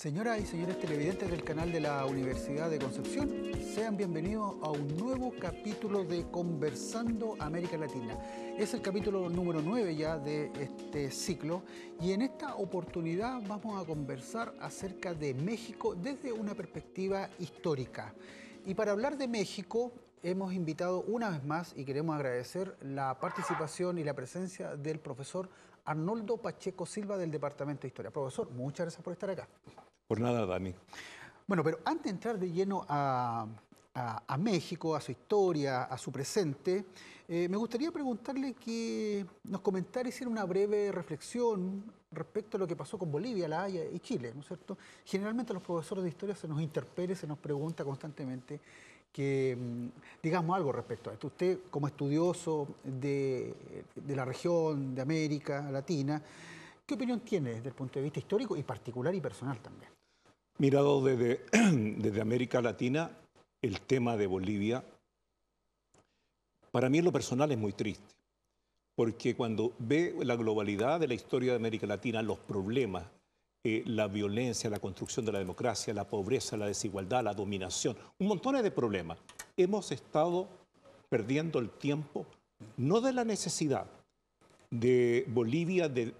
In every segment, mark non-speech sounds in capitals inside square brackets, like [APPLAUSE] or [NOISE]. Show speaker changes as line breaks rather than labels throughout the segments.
Señoras y señores televidentes del canal de la Universidad de Concepción, sean bienvenidos a un nuevo capítulo de Conversando América Latina. Es el capítulo número 9 ya de este ciclo y en esta oportunidad vamos a conversar acerca de México desde una perspectiva histórica. Y para hablar de México hemos invitado una vez más y queremos agradecer la participación y la presencia del profesor Arnoldo Pacheco Silva del Departamento de Historia. Profesor, muchas gracias por estar acá. Por nada, Dani. Bueno, pero antes de entrar de lleno a, a, México, a su historia, a su presente, eh, me gustaría preguntarle que nos comentara, hiciera una breve reflexión respecto a lo que pasó con Bolivia, La Haya y Chile, ¿no es cierto? Generalmente a los profesores de historia se nos interpela, se nos pregunta constantemente que mm, digamos algo respecto a esto. Usted, como estudioso de, de la región, de América Latina, ¿qué opinión tiene desde el punto de vista histórico y particular y personal también?
Mirado desde, [CLEARS THROAT] desde América Latina, el tema de Bolivia, para mí en lo personal es muy triste, porque cuando ve la globalidad de la historia de América Latina, los problemas, eh, la violencia, la construcción de la democracia, la pobreza, la desigualdad, la dominación, un montón de problemas, hemos estado perdiendo el tiempo, no de la necesidad de Bolivia de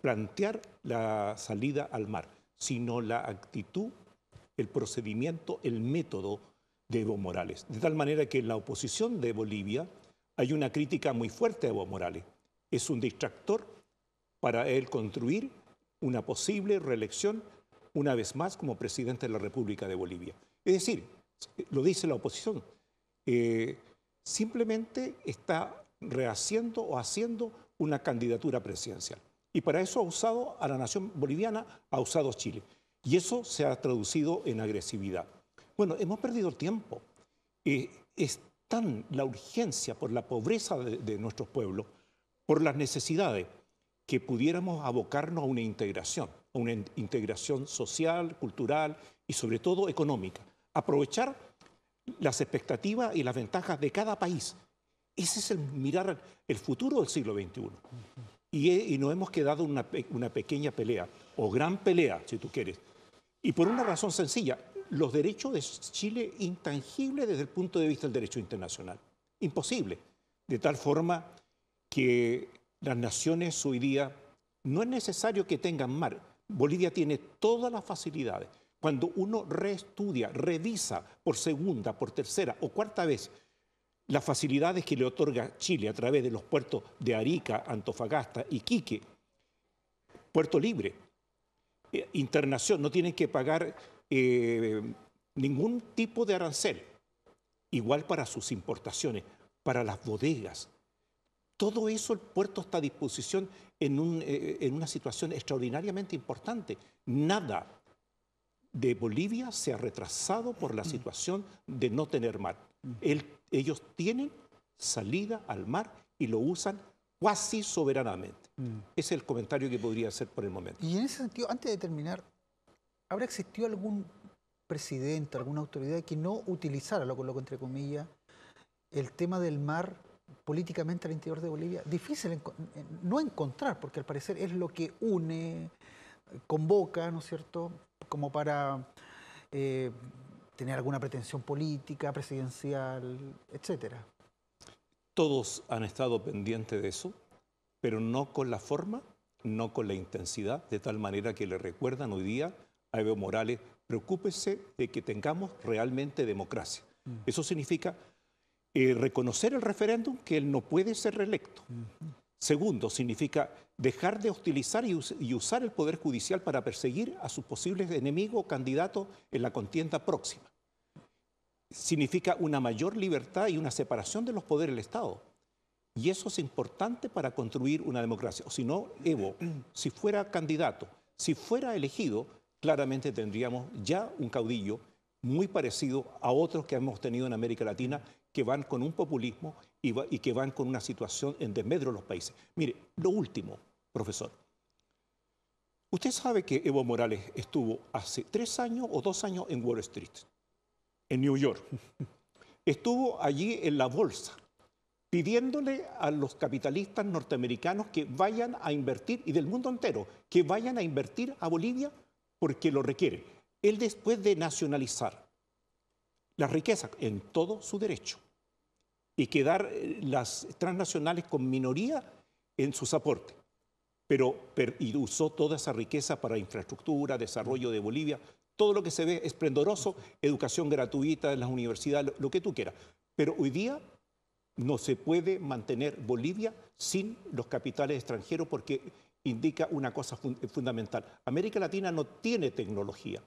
plantear la salida al mar, sino la actitud, el procedimiento, el método de Evo Morales. De tal manera que en la oposición de Bolivia hay una crítica muy fuerte a Evo Morales. Es un distractor para él construir una posible reelección una vez más como presidente de la República de Bolivia. Es decir, lo dice la oposición, eh, simplemente está rehaciendo o haciendo una candidatura presidencial. Y para eso ha usado a la nación boliviana, ha usado a Chile. Y eso se ha traducido en agresividad. Bueno, hemos perdido el tiempo. Está eh, es tan la urgencia por la pobreza de, nuestros pueblos, por las necesidades, que pudiéramos abocarnos a una integración, a una integración social, cultural y sobre todo económica. Aprovechar las expectativas y las ventajas de cada país. Ese es el mirar el futuro del siglo XXI. y, y, nos hemos quedado una, una pequeña pelea, o gran pelea, si tú quieres. Y por una razón sencilla, los derechos de Chile intangibles desde el punto de vista del derecho internacional. Imposible. De tal forma que las naciones hoy día no es necesario que tengan mar. Bolivia tiene todas las facilidades. Cuando uno reestudia, revisa por segunda, por tercera o cuarta vez las facilidades que le otorga Chile a través de los puertos de Arica, Antofagasta, y Quique. Puerto Libre, eh, Internación, no tienen que pagar eh, ningún tipo de arancel, igual para sus importaciones, para las bodegas. Todo eso el puerto está a disposición en, eh, una situación extraordinariamente importante. Nada de Bolivia se ha retrasado por la mm. situación de no tener mar. Mm. ellos tienen salida al mar y lo usan casi soberanamente. Mm. es el comentario que podría hacer por el momento.
Y en ese sentido, antes de terminar, ¿habrá existido algún presidente, alguna autoridad que no utilizara, lo coloco entre comillas, el tema del mar políticamente al interior de Bolivia? Difícil eh, no encontrar, porque al parecer es lo que une, convoca, ¿no es cierto?, como para eh, tener alguna pretensión política, presidencial, etcétera.
Todos han estado pendientes de eso, pero no con la forma, no con la intensidad, de tal manera que le recuerdan hoy día a Evo Morales, preocúpese de que tengamos realmente democracia. Mm. Eso significa eh, reconocer el referéndum que él no puede ser reelecto. Segundo, significa dejar de hostilizar y, y, usar el Poder Judicial para perseguir a sus posibles enemigos o candidatos en la contienda próxima. Significa una mayor libertad y una separación de los poderes del Estado. Y eso es importante para construir una democracia. O si no, Evo, si fuera candidato, si fuera elegido, claramente tendríamos ya un caudillo muy parecido a otros que hemos tenido en América Latina, que van con un populismo y, que van con una situación en desmedro de los países. Mire, lo último, profesor. Usted sabe que Evo Morales estuvo hace tres años o dos años en Wall Street, en New York. [LAUGHS] Estuvo allí en la bolsa, pidiéndole a los capitalistas norteamericanos que vayan a invertir, y del mundo entero, que vayan a invertir a Bolivia porque lo requiere. Él después de nacionalizar la riqueza en todo su derecho y quedar eh, las transnacionales con minoría en su aportes, pero, y usó toda esa riqueza para infraestructura, desarrollo de Bolivia, todo lo que se ve esplendoroso, educación gratuita en las universidades, lo que tú quieras. Pero hoy día no se puede mantener Bolivia sin los capitales extranjeros porque indica una cosa eh, fundamental. América Latina no tiene tecnología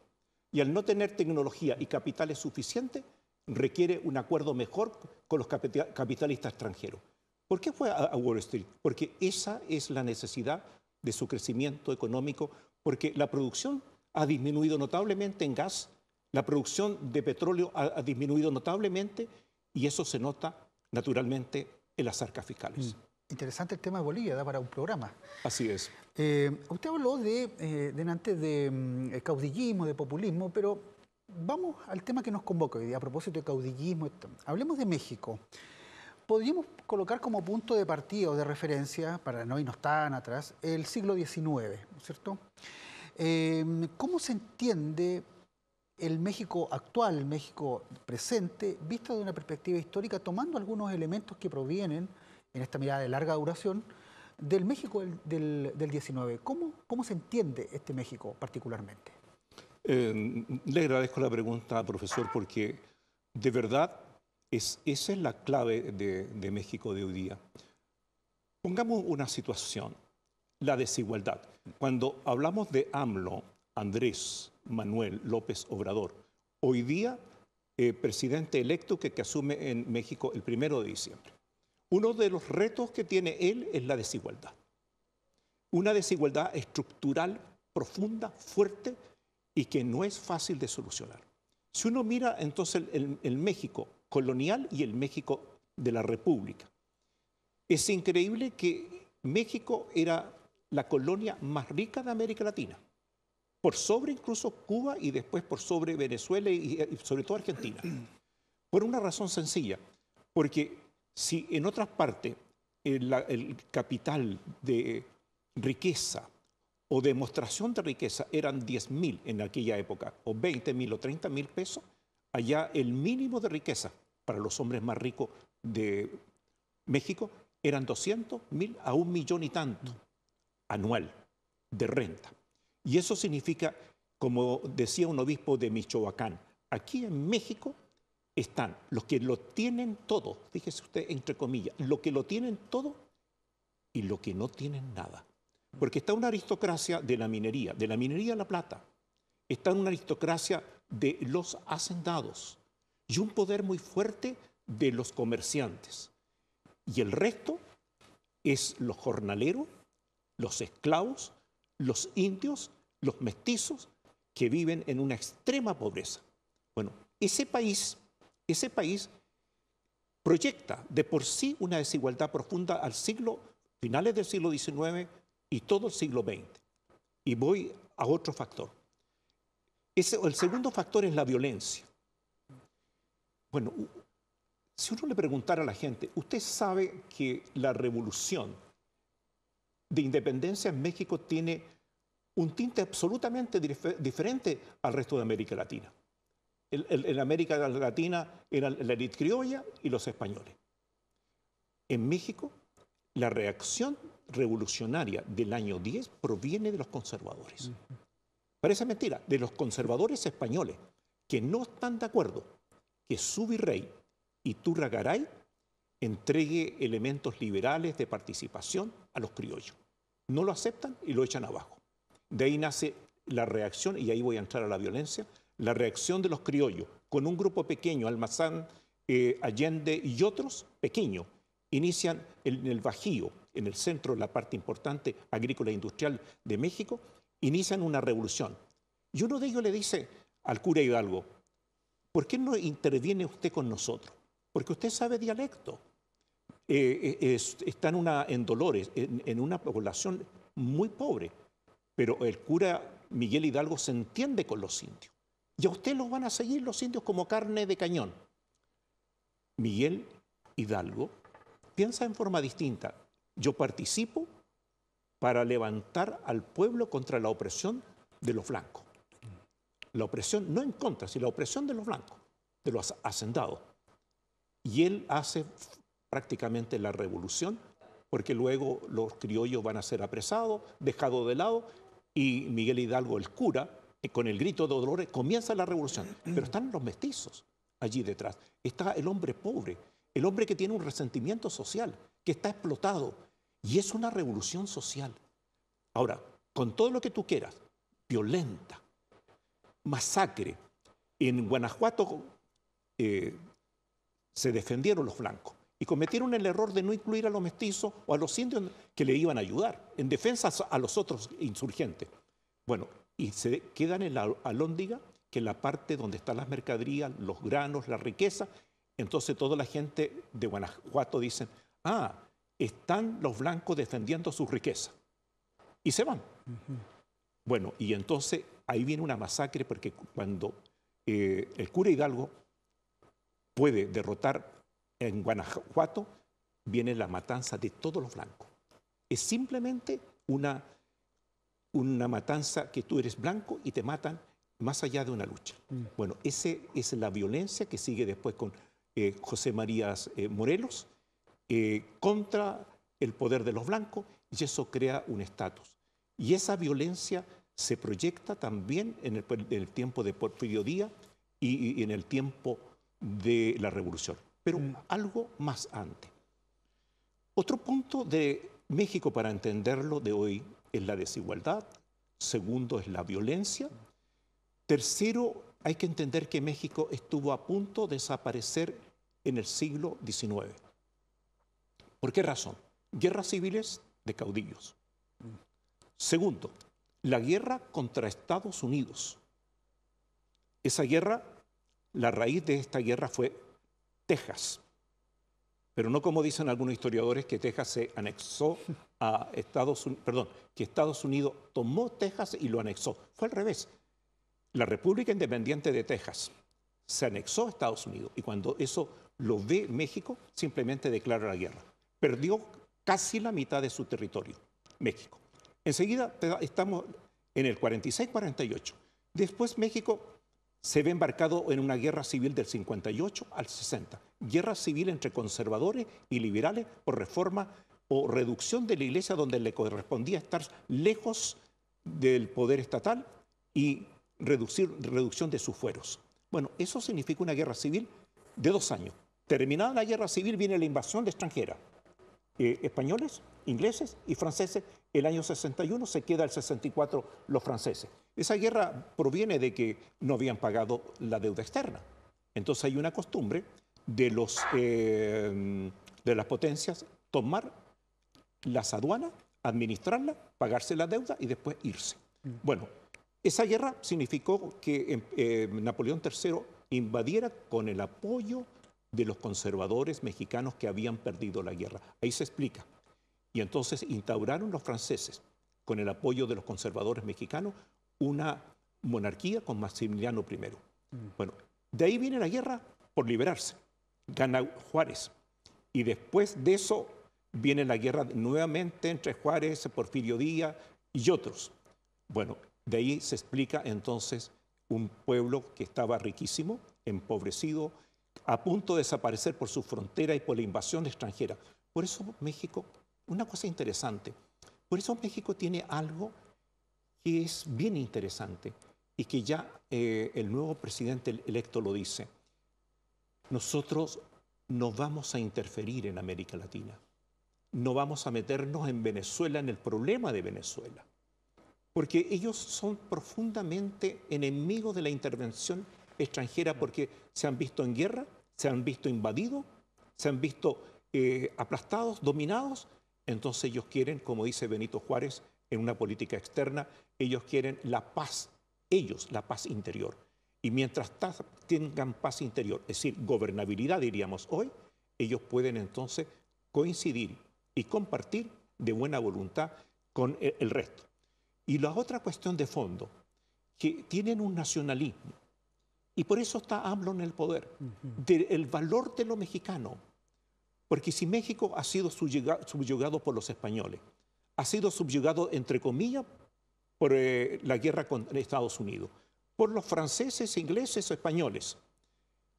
y al no tener tecnología y capitales suficiente, requiere un acuerdo mejor con los capitalistas extranjeros. ¿Por qué fue a Wall Street? Porque esa es la necesidad de su crecimiento económico, porque la producción ha disminuido notablemente en gas, la producción de petróleo ha, disminuido notablemente y eso se nota naturalmente en las arcas fiscales. Mm
interesante el tema de Bolivia, da para un programa.
Así es. Eh,
usted habló de, eh, de antes de mm, caudillismo, de populismo, pero vamos al tema que nos convoca hoy a propósito de caudillismo. Hablemos de México. Podríamos colocar como punto de partida o de referencia, para no irnos tan atrás, el siglo XIX, cierto? Eh, ¿Cómo se entiende el México actual, México presente, visto de una perspectiva histórica, tomando algunos elementos que provienen en esta mirada de larga duración, del México del, 19. ¿Cómo, ¿Cómo se entiende este México particularmente?
Eh, le agradezco la pregunta, profesor, porque de verdad es, esa es la clave de, México de hoy día. Pongamos una situación, la desigualdad. Cuando hablamos de AMLO, Andrés Manuel López Obrador, hoy día eh, presidente electo que, que, asume en México el primero de diciembre. Uno de los retos que tiene él es la desigualdad. Una desigualdad estructural profunda, fuerte y que no es fácil de solucionar. Si uno mira entonces el, México colonial y el México de la República, es increíble que México era la colonia más rica de América Latina, por sobre incluso Cuba y después por sobre Venezuela y, y sobre todo Argentina. Por una razón sencilla, porque si en otras partes eh, el, capital de riqueza o demostración de riqueza eran 10 mil en aquella época, o 20 mil o 30 mil pesos, allá el mínimo de riqueza para los hombres más ricos de México eran 200 mil a un millón y tanto anual de renta. Y eso significa, como decía un obispo de Michoacán, aquí en México están los que lo tienen todo, fíjese usted, entre comillas, lo que lo tienen todo y lo que no tienen nada. Porque está una aristocracia de la minería, de la minería de la plata. Está una aristocracia de los hacendados y un poder muy fuerte de los comerciantes. Y el resto es los jornaleros, los esclavos, los indios, los mestizos que viven en una extrema pobreza. Bueno, ese país ese país proyecta de por sí una desigualdad profunda al siglo, finales del siglo XIX y todo el siglo XX. Y voy a otro factor. el segundo factor es la violencia. Bueno, si uno le preguntara a la gente, ¿usted sabe que la revolución de independencia en México tiene un tinte absolutamente diferente al resto de América Latina? en América Latina eran la élite criolla y los españoles. En México, la reacción revolucionaria del año 10 proviene de los conservadores. Parece mentira, de los conservadores españoles, que no están de acuerdo que su virrey, Turragaray entregue elementos liberales de participación a los criollos. No lo aceptan y lo echan abajo. De ahí nace la reacción, y ahí voy a entrar a la violencia, la reacción de los criollos con un grupo pequeño, Almazán, eh, Allende y otros, pequeño, inician en el Bajío, en el centro, la parte importante agrícola e industrial de México, inician una revolución. Y uno de ellos le dice al cura Hidalgo, ¿por qué no interviene usted con nosotros? Porque usted sabe dialecto. Eh, eh, están en, Dolores, en una población muy pobre, pero el cura Miguel Hidalgo se entiende con los indios y a usted los van a seguir los indios como carne de cañón. Miguel Hidalgo piensa en forma distinta. Yo participo para levantar al pueblo contra la opresión de los blancos. La opresión, no en contra, sino la opresión de los blancos, de los hacendados. Y él hace prácticamente la revolución, porque luego los criollos van a ser apresados, dejados de lado, y Miguel Hidalgo, el cura, con el grito de dolores, comienza la revolución. Pero están los mestizos allí detrás. Está el hombre pobre, el hombre que tiene un resentimiento social, que está explotado. Y es una revolución social. Ahora, con todo lo que tú quieras, violenta, masacre. En Guanajuato eh, se defendieron los blancos y cometieron el error de no incluir a los mestizos o a los indios que le iban a ayudar en defensa a los otros insurgentes. Bueno, y se quedan en la alóndiga, que es la parte donde están las mercaderías, los granos, la riqueza. Entonces toda la gente de Guanajuato dicen, ah, están los blancos defendiendo su riqueza. Y se van. Bueno, y entonces ahí viene una masacre porque cuando eh, el cura Hidalgo puede derrotar en Guanajuato, viene la matanza de todos los blancos. Es simplemente una una matanza que tú eres blanco y te matan más allá de una lucha. Mm. Bueno, esa es la violencia que sigue después con eh, José María eh, Morelos eh, contra el poder de los blancos y eso crea un estatus. Y esa violencia se proyecta también en el, tiempo de Porfirio Díaz y, en el tiempo de la revolución, pero mm. algo más antes. Otro punto de México para entenderlo de hoy es la desigualdad, segundo es la violencia, tercero hay que entender que México estuvo a punto de desaparecer en el siglo XIX. ¿Por qué razón? Guerras civiles de caudillos. Segundo, la guerra contra Estados Unidos. Esa guerra, la raíz de esta guerra fue Texas pero no como dicen algunos historiadores que Texas se anexó a Estados Unidos, perdón, que Estados Unidos tomó Texas y lo anexó. Fue al revés. La República Independiente de Texas se anexó a Estados Unidos y cuando eso lo ve México, simplemente declara la guerra. Perdió casi la mitad de su territorio, México. Enseguida estamos en el 46-48. Después México se ve embarcado en una guerra civil del 58 al 60 guerra civil entre conservadores y liberales por reforma o reducción de la iglesia donde le correspondía estar lejos del poder estatal y reducir, reducción de sus fueros. Bueno, eso significa una guerra civil de dos años. Terminada la guerra civil viene la invasión de extranjera. Eh, españoles, ingleses y franceses. El año 61 se queda el 64 los franceses. Esa guerra proviene de que no habían pagado la deuda externa. Entonces hay una costumbre de, los, eh, de las potencias tomar las aduanas, administrarlas, pagarse la deuda y después irse. Mm. Bueno, esa guerra significó que em, eh, Napoleón III invadiera con el apoyo de los conservadores mexicanos que habían perdido la guerra. Ahí se explica. Y entonces instauraron los franceses, con el apoyo de los conservadores mexicanos, una monarquía con Maximiliano I. Mm. Bueno, de ahí viene la guerra por liberarse gana Juárez. Y después de eso viene la guerra nuevamente entre Juárez, Porfirio Díaz y otros. Bueno, de ahí se explica entonces un pueblo que estaba riquísimo, empobrecido, a punto de desaparecer por su frontera y por la invasión extranjera. Por eso México, una cosa interesante, por eso México tiene algo que es bien interesante y que ya eh, el nuevo presidente electo lo dice nosotros no vamos a interferir en América Latina. No vamos a meternos en Venezuela, en el problema de Venezuela. Porque ellos son profundamente enemigos de la intervención extranjera porque se han visto en guerra, se han visto invadidos, se han visto eh, aplastados, dominados. Entonces ellos quieren, como dice Benito Juárez, en una política externa, ellos quieren la paz, ellos, la paz interior. Y mientras tengan paz interior, es decir, gobernabilidad diríamos hoy, ellos pueden entonces coincidir y compartir de buena voluntad con e, el resto. Y la otra cuestión de fondo, que tienen un nacionalismo, y por eso está hablo en el poder, del valor de lo mexicano, porque si México ha sido subyugado por los españoles, ha sido subyugado, entre comillas, por eh, la guerra con Estados Unidos, por los franceses, ingleses o españoles.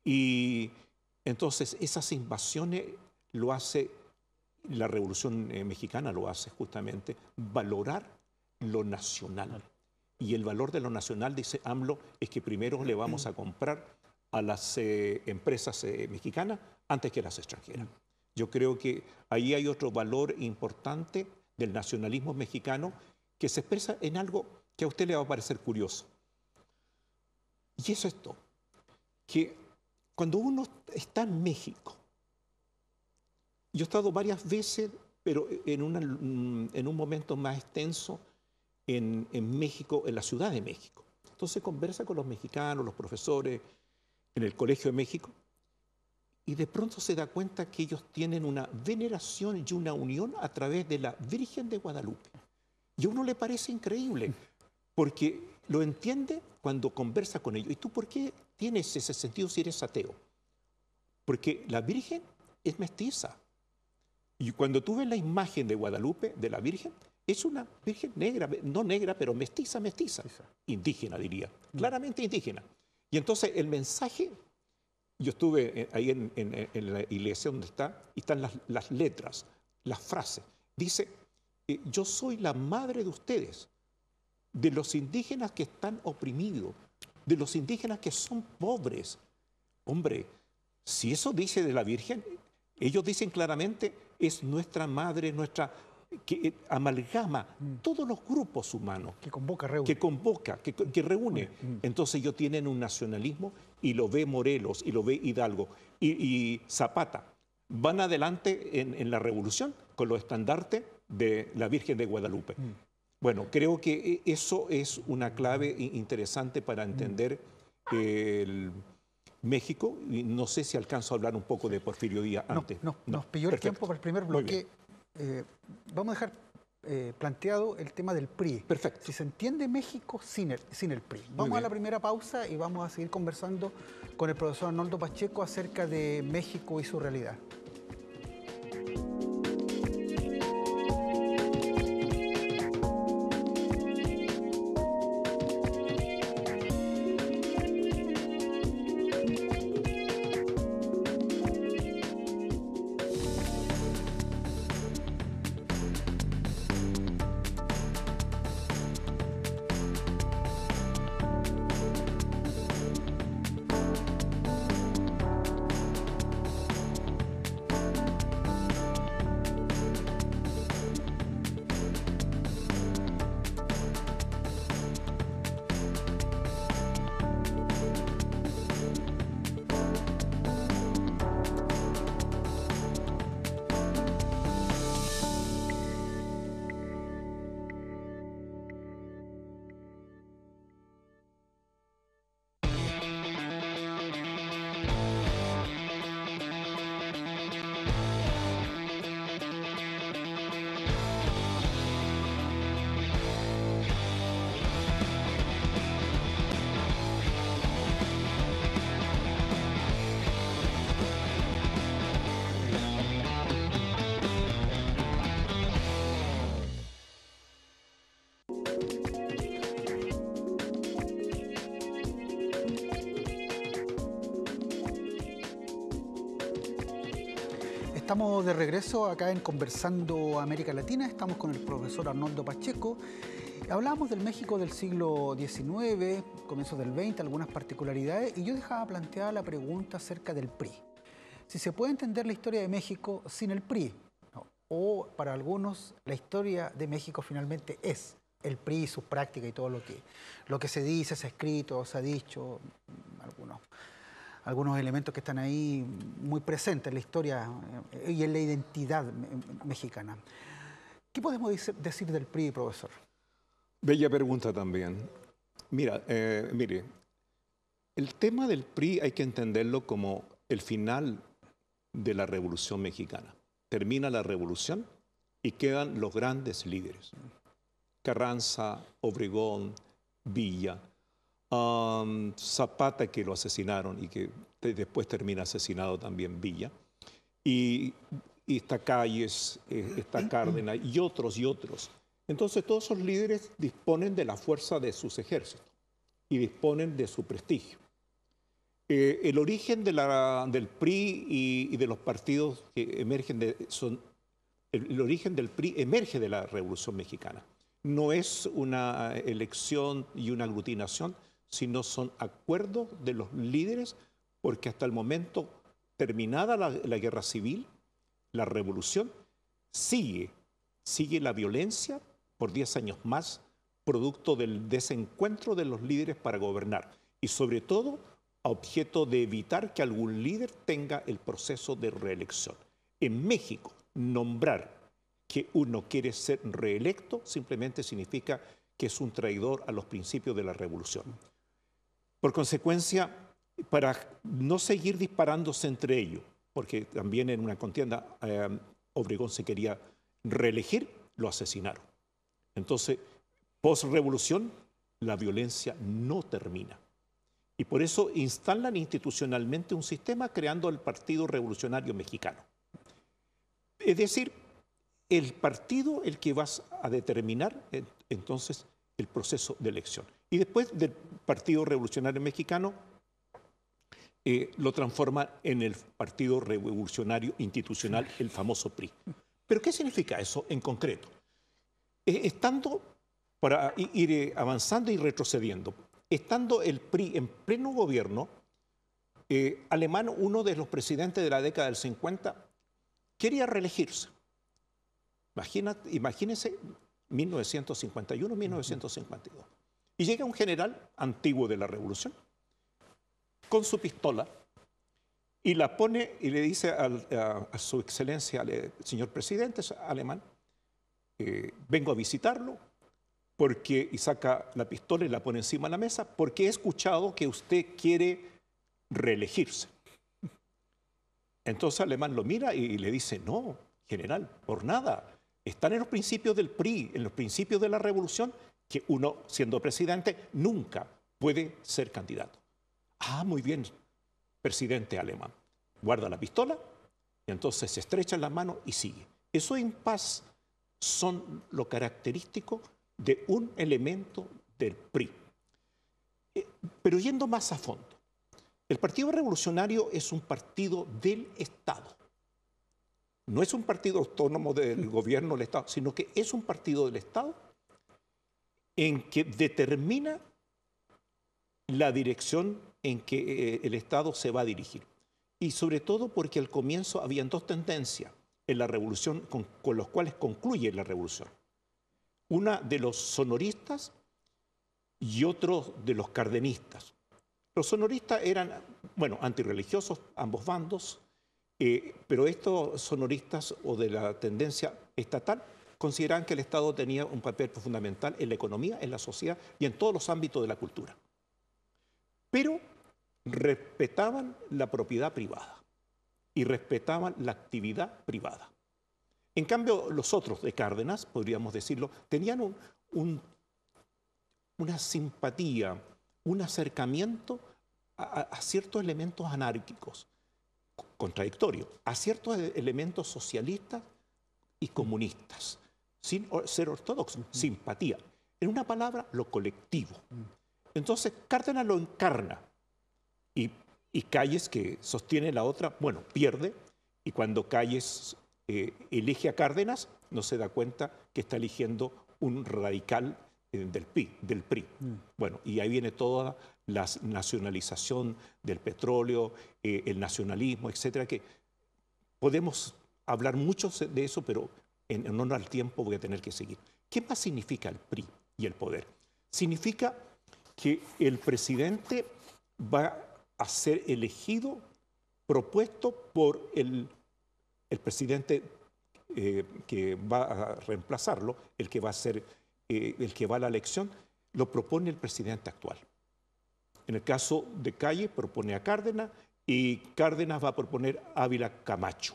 Y entonces esas invasiones lo hace, la Revolución eh, Mexicana lo hace justamente, valorar lo nacional. Y el valor de lo nacional, dice AMLO, es que primero le vamos a comprar a las eh, empresas eh, mexicanas antes que las extranjeras. Yo creo que ahí hay otro valor importante del nacionalismo mexicano que se expresa en algo que a usted le va a parecer curioso. Y eso es todo. Que cuando uno está en México, yo he estado varias veces, pero en, en un momento más extenso, en, en, México, en la Ciudad de México. Entonces conversa con los mexicanos, los profesores, en el Colegio de México, y de pronto se da cuenta que ellos tienen una veneración y una unión a través de la Virgen de Guadalupe. Y a uno le parece increíble, porque lo entiende cuando conversa con ellos. ¿Y tú por qué tienes ese sentido si eres ateo? Porque la Virgen es mestiza. Y cuando tú ves la imagen de Guadalupe, de la Virgen, es una Virgen negra, no negra, pero mestiza, mestiza. Indígena, diría. Claramente indígena. Y entonces el mensaje, yo estuve eh, ahí en, la iglesia donde está, y están las, las letras, las frases. Dice, eh, yo soy la madre de ustedes de los indígenas que están oprimidos, de los indígenas que son pobres. Hombre, si eso dice de la Virgen, ellos dicen claramente, es nuestra madre, nuestra que eh, amalgama mm. todos los grupos humanos. Que convoca, reúne. Que convoca, que, reúne. Mm. Entonces ellos tienen un nacionalismo y lo ve Morelos, y lo ve Hidalgo, y, Zapata. Van adelante en, la revolución con los estandartes de la Virgen de Guadalupe. Mm. Bueno, creo que eh, eso es una clave interesante para mm. entender el México. No sé si alcanzo a hablar un poco de Porfirio Díaz antes. No, nos pilló el tiempo
para el primer bloque. Eh, vamos a dejar eh, planteado el tema del PRI. Perfecto. Si se entiende México sin el PRI. Vamos a la primera pausa y vamos a seguir conversando con el profesor Arnoldo Pacheco acerca de México y su realidad. Estamos de regreso acá en Conversando América Latina, estamos con el profesor Arnoldo Pacheco. Hablábamos del México del siglo XIX, comienzos del XX, algunas particularidades, y yo dejaba planteada la pregunta acerca del PRI. Si se puede entender la historia de México sin el PRI, o para algunos la historia de México finalmente es el PRI, su práctica y todo lo que, lo que se dice, se ha escrito, se ha dicho, algunos elementos que están ahí muy presentes en la historia eh, y en la identidad mexicana. ¿Qué podemos decir del PRI, profesor?
Bella pregunta también. Mira, eh, mire, el tema del PRI hay que entenderlo como el final de la Revolución Mexicana. Termina la revolución y quedan los grandes líderes. Carranza, Obregón, Villa, Um, Zapata que lo asesinaron y que después termina asesinado también Villa, y, y está Calles, eh, está [CLEARS THROAT] Cárdenas y otros y otros. Entonces todos esos líderes disponen de la fuerza de sus ejércitos y disponen de su prestigio. Eh, el origen de la, del PRI y, de los partidos que emergen de, son, el, el, origen del PRI emerge de la Revolución Mexicana. No es una elección y una aglutinación, sino son acuerdos de los líderes, porque hasta el momento, terminada la, guerra civil, la revolución, sigue, sigue la violencia por 10 años más, producto del desencuentro de los líderes para gobernar y sobre todo a objeto de evitar que algún líder tenga el proceso de reelección. En México, nombrar que uno quiere ser reelecto simplemente significa que es un traidor a los principios de la revolución. Por consecuencia, para no seguir disparándose entre ellos, porque también en una contienda em, Obregón se quería reelegir, lo asesinaron. Entonces, post-revolución, la violencia no termina. Y por eso instalan institucionalmente un sistema creando el Partido Revolucionario Mexicano. Es decir, el partido el que vas a determinar entonces el proceso de elección. Y después del Partido Revolucionario Mexicano, eh, lo transforma en el Partido Revolucionario Institucional, el famoso PRI. ¿Pero qué significa eso en concreto? Eh, estando, para ir eh, avanzando y retrocediendo, estando el PRI en pleno gobierno, Alemán, uno de los presidentes de la década del 50, quería reelegirse. Imagínate, imagínense 1951-1952. Y llega un general antiguo de la revolución con su pistola y la pone y le dice a, su excelencia, al eh, señor presidente alemán, eh, vengo a visitarlo porque, y saca la pistola y la pone encima de la mesa, porque he escuchado que usted quiere reelegirse. Entonces Alemán lo mira y le dice, no, general, por nada, están en los principios del PRI, en los principios de la revolución, que uno, siendo presidente, nunca puede ser candidato. Ah, muy bien, presidente alemán. Guarda la pistola y entonces se estrecha la mano y sigue. Eso en paz son lo característico de un elemento del PRI. Eh, pero yendo más a fondo, el Partido Revolucionario es un partido del Estado no es un partido autónomo del gobierno del Estado, sino que es un partido del Estado en que determina la dirección en que eh, el Estado se va a dirigir. Y sobre todo porque al comienzo habían dos tendencias en la revolución con, las los cuales concluye la revolución. Una de los sonoristas y otro de los cardenistas. Los sonoristas eran, bueno, antirreligiosos, ambos bandos, eh, pero estos sonoristas o de la tendencia estatal consideraban que el Estado tenía un papel fundamental en la economía, en la sociedad y en todos los ámbitos de la cultura. Pero respetaban la propiedad privada y respetaban la actividad privada. En cambio, los otros de Cárdenas, podríamos decirlo, tenían una simpatía, un acercamiento a, ciertos elementos anárquicos, contradictorio, a ciertos e-, elementos socialistas y comunistas, sin ser ortodoxo, simpatía. En una palabra, lo colectivo. Entonces, Cárdenas lo encarna y, Calles, que sostiene la otra, bueno, pierde, y cuando Calles eh, elige a Cárdenas, no se da cuenta que está eligiendo un radical eh, del PRI. Del PRI. Mm. Bueno, y ahí viene toda la nacionalización del petróleo, eh, el nacionalismo, etcétera, que podemos hablar mucho de eso, pero en, honor al tiempo voy a tener que seguir. ¿Qué más significa el PRI y el poder? Significa que el presidente va a ser elegido, propuesto por el, presidente eh, que va a reemplazarlo, el que va a ser eh, el que va a la elección, lo propone el presidente actual. En el caso de Calle, propone a Cárdenas y Cárdenas va a proponer a Ávila Camacho.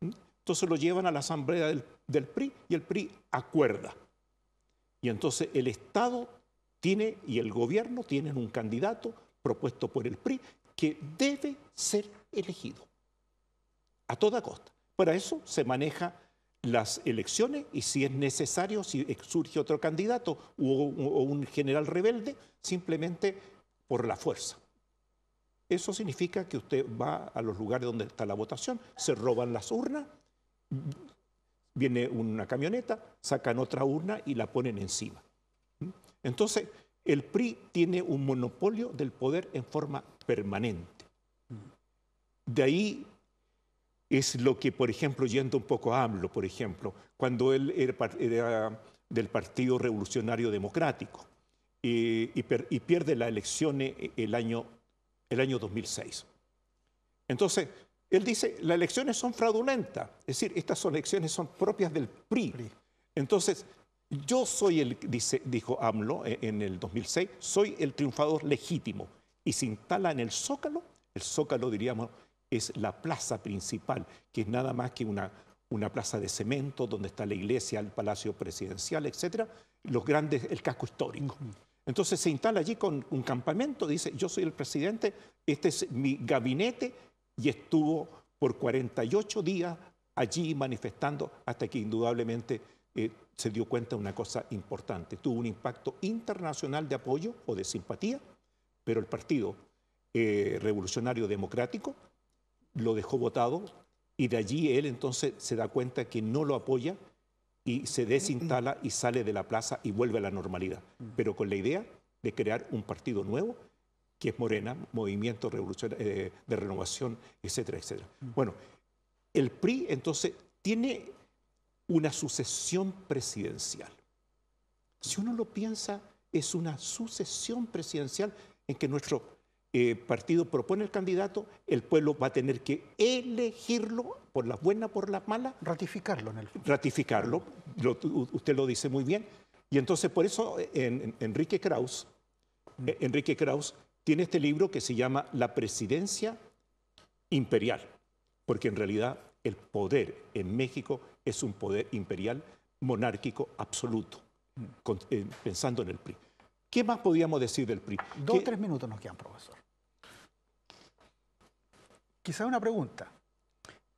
Entonces lo llevan a la asamblea del, PRI y el PRI acuerda. Y entonces el Estado tiene y el gobierno tienen un candidato propuesto por el PRI que debe ser elegido a toda costa. Para eso se maneja las elecciones y si es necesario, si surge otro candidato o, un general rebelde, simplemente por la fuerza. Eso significa que usted va a los lugares donde está la votación, se roban las urnas, viene una camioneta, sacan otra urna y la ponen encima. Entonces, el PRI tiene un monopolio del poder en forma permanente. De ahí es lo que, por ejemplo, yendo un poco a AMLO, por ejemplo, cuando él era, del Partido Revolucionario Democrático y, pierde las elecciones eh, el año, el año 2006. Entonces, él dice, las elecciones son fraudulentas, es decir, estas elecciones son propias del PRI. Entonces, yo soy el, dice, dijo AMLO eh, en el 2006, soy el triunfador legítimo. Y se instala en el Zócalo, el Zócalo diríamos es la plaza principal, que es nada más que una, una plaza de cemento donde está la iglesia, el palacio presidencial, etcétera Los grandes, el casco histórico. Entonces se instala allí con un campamento, dice, yo soy el presidente, este es mi gabinete y estuvo por 48 días allí manifestando hasta que indudablemente eh, se dio cuenta una cosa importante. Tuvo un impacto internacional de apoyo o de simpatía, pero el Partido eh, Revolucionario Democrático lo dejó votado y de allí él entonces se da cuenta que no lo apoya y se desinstala y sale de la plaza y vuelve a la normalidad, pero con la idea de crear un partido nuevo que es Morena, Movimiento eh, de Renovación, etcétera, etcétera. Mm. Bueno, el PRI entonces tiene una sucesión presidencial. Si uno lo piensa, es una sucesión presidencial en que nuestro eh, partido propone el candidato, el pueblo va a tener que elegirlo por las buenas, por las malas. Ratificarlo en el Ratificarlo, usted lo dice muy bien. Y entonces por eso Enrique Krauss, mm. eh, Enrique Krauss tiene este libro que se llama La presidencia imperial, porque en realidad el poder en México es un poder imperial monárquico absoluto, mm. eh, pensando en el PRI. ¿Qué más podíamos decir del PRI? Dos o tres
minutos nos quedan, profesor.
Quizá una pregunta.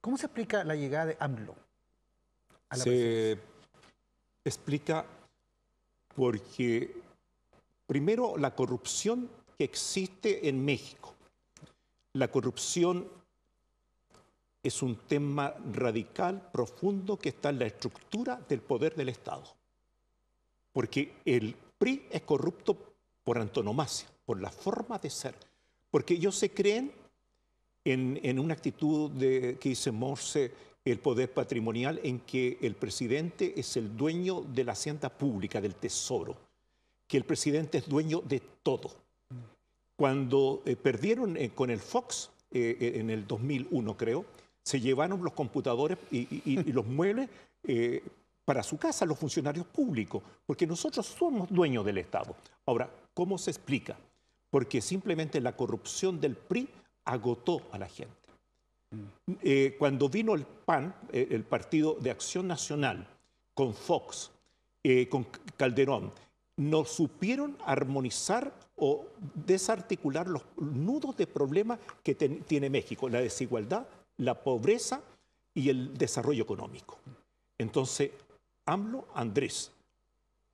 ¿Cómo se explica la llegada de AMLO
a la Se explica porque, primero, la corrupción que existe en México. La corrupción es un tema radical, profundo, que está en la estructura del poder del Estado. Porque el PRI es corrupto por antonomasia, por la forma de ser. Porque ellos se creen en, una actitud que dice Morse, el poder patrimonial, en que el presidente es el dueño de la hacienda pública, del tesoro, que el presidente es dueño de todo. Cuando eh, perdieron eh, con el Fox eh, en el 2001, creo, se llevaron los computadores y los muebles para su casa, los funcionarios públicos, porque nosotros somos dueños del Estado. Ahora, ¿cómo se explica? Porque simplemente la corrupción del PRI agotó a la gente. Eh, cuando vino el PAN, eh, el Partido de Acción Nacional, con Fox, eh, con Calderón, no supieron armonizar o desarticular los nudos de problemas que tiene México, la desigualdad, la pobreza y el desarrollo económico. Entonces, AMLO Andrés,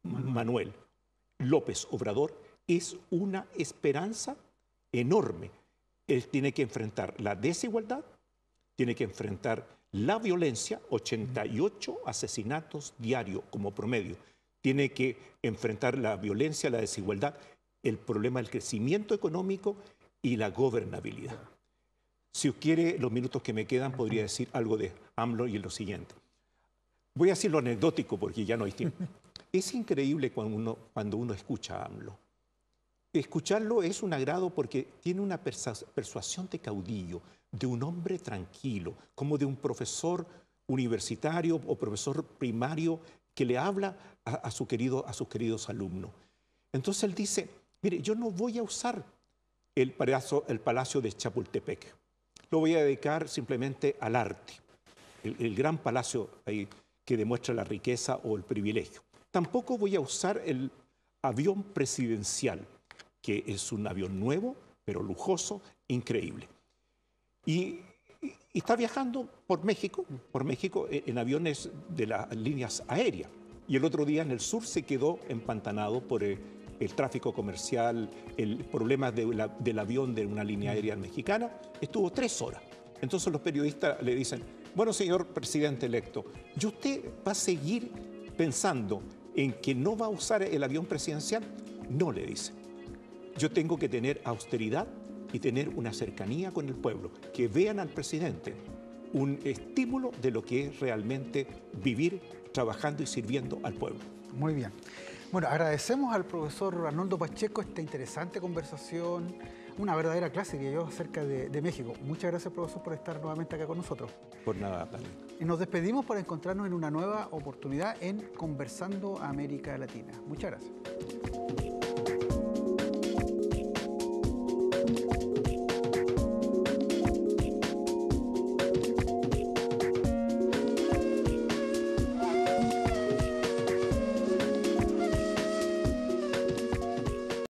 Manuel López Obrador, es una esperanza enorme él tiene que enfrentar la desigualdad, tiene que enfrentar la violencia, 88 asesinatos diarios como promedio, tiene que enfrentar la violencia, la desigualdad, el problema del crecimiento económico y la gobernabilidad. Si os quiere, los minutos que me quedan, podría decir algo de AMLO y lo siguiente. Voy a decir lo anecdótico porque ya no hay tiempo. [LAUGHS] Es increíble cuando uno, cuando uno escucha a AMLO escucharlo es un agrado porque tiene una persuasión de caudillo, de un hombre tranquilo, como de un profesor universitario o profesor primario que le habla a, su querido, a sus queridos alumnos. Entonces él dice, mire, yo no voy a usar el palacio, de Chapultepec, lo voy a dedicar simplemente al arte, el, gran palacio que demuestra la riqueza o el privilegio. Tampoco voy a usar el avión presidencial, que es un avión nuevo, pero lujoso, increíble. Y, está viajando por México, por México e, en aviones de las líneas aéreas. Y el otro día en el sur se quedó empantanado por eh, el, tráfico comercial, el problema del avión de una línea aérea mexicana. Estuvo tres horas. Entonces los periodistas le dicen, bueno, señor presidente electo, ¿y usted va a seguir pensando en que no va a usar el avión presidencial? No, le dicen yo tengo que tener austeridad y tener una cercanía con el pueblo, que vean al presidente un estímulo de lo que es realmente vivir trabajando y sirviendo al pueblo.
Muy bien. Bueno, agradecemos al profesor Arnoldo Pacheco esta interesante conversación, una verdadera clase, que yo, acerca de, México. Muchas gracias, profesor, por estar nuevamente acá con nosotros.
Por nada, Padre.
Y nos despedimos para encontrarnos en una nueva oportunidad en Conversando América Latina. Muchas gracias.